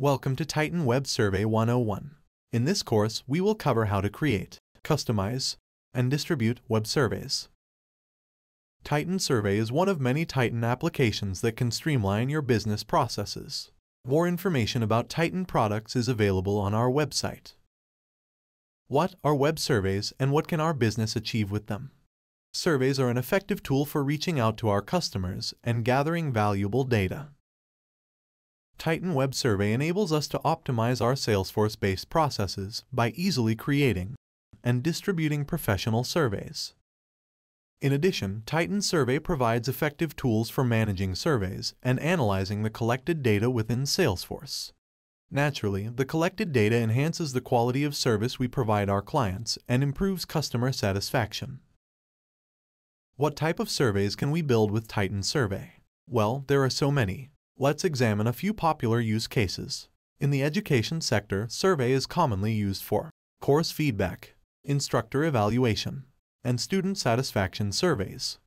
Welcome to Titan Web Survey 101. In this course, we will cover how to create, customize, and distribute web surveys. Titan Survey is one of many Titan applications that can streamline your business processes. More information about Titan products is available on our website. What are web surveys and what can our business achieve with them? Surveys are an effective tool for reaching out to our customers and gathering valuable data. Titan Web Survey enables us to optimize our Salesforce-based processes by easily creating and distributing professional surveys. In addition, Titan Survey provides effective tools for managing surveys and analyzing the collected data within Salesforce. Naturally, the collected data enhances the quality of service we provide our clients and improves customer satisfaction. What type of surveys can we build with Titan Survey? Well, there are so many, Let's examine a few popular use cases. In the education sector, survey is commonly used for course feedback, instructor evaluation, and student satisfaction surveys.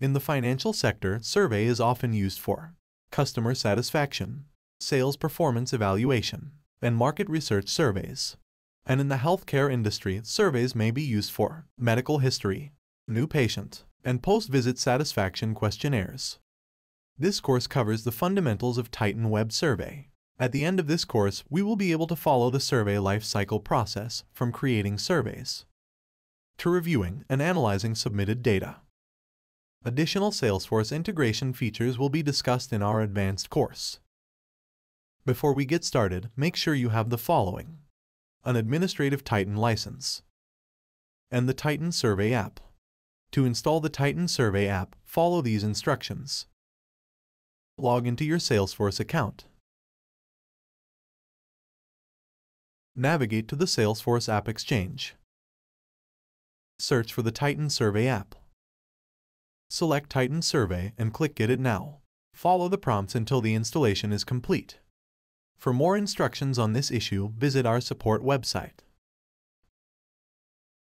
In the financial sector, survey is often used for customer satisfaction, sales performance evaluation, and market research surveys. And in the healthcare industry, surveys may be used for medical history, new patient, and post-visit satisfaction questionnaires. This course covers the fundamentals of Titan Web Survey. At the end of this course, we will be able to follow the survey lifecycle process from creating surveys to reviewing and analyzing submitted data. Additional Salesforce integration features will be discussed in our advanced course. Before we get started, make sure you have the following. An administrative Titan license and the Titan Survey app. To install the Titan Survey app, follow these instructions log into your Salesforce account. Navigate to the Salesforce App Exchange. Search for the Titan Survey app. Select Titan Survey and click Get It Now. Follow the prompts until the installation is complete. For more instructions on this issue, visit our support website.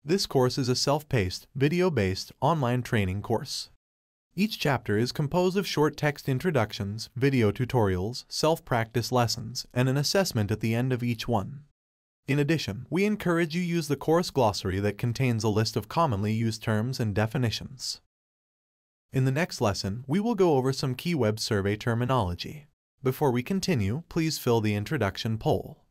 This course is a self-paced, video-based, online training course. Each chapter is composed of short text introductions, video tutorials, self-practice lessons, and an assessment at the end of each one. In addition, we encourage you use the course glossary that contains a list of commonly used terms and definitions. In the next lesson, we will go over some key web survey terminology. Before we continue, please fill the introduction poll.